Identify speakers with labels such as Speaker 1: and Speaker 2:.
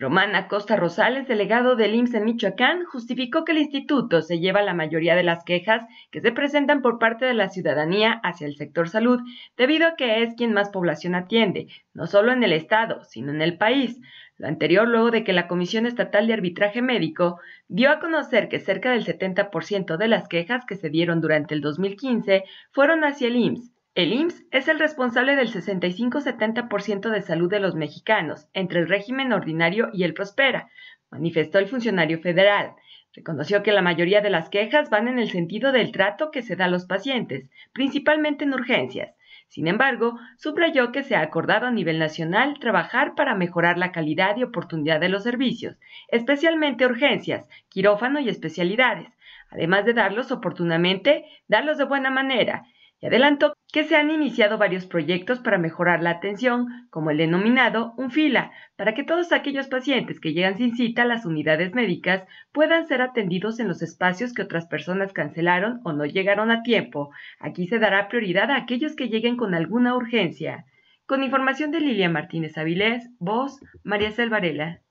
Speaker 1: Romana Costa Rosales, delegado del IMSS en Michoacán, justificó que el instituto se lleva la mayoría de las quejas que se presentan por parte de la ciudadanía hacia el sector salud, debido a que es quien más población atiende, no solo en el Estado, sino en el país. Lo anterior luego de que la Comisión Estatal de Arbitraje Médico dio a conocer que cerca del 70% de las quejas que se dieron durante el 2015 fueron hacia el IMSS, el IMSS es el responsable del 65-70% de salud de los mexicanos, entre el régimen ordinario y el Prospera, manifestó el funcionario federal. Reconoció que la mayoría de las quejas van en el sentido del trato que se da a los pacientes, principalmente en urgencias. Sin embargo, subrayó que se ha acordado a nivel nacional trabajar para mejorar la calidad y oportunidad de los servicios, especialmente urgencias, quirófano y especialidades, además de darlos oportunamente, darlos de buena manera y adelantó que se han iniciado varios proyectos para mejorar la atención, como el denominado UNFILA, para que todos aquellos pacientes que llegan sin cita a las unidades médicas puedan ser atendidos en los espacios que otras personas cancelaron o no llegaron a tiempo. Aquí se dará prioridad a aquellos que lleguen con alguna urgencia. Con información de Lilia Martínez Avilés, voz María Selvarela.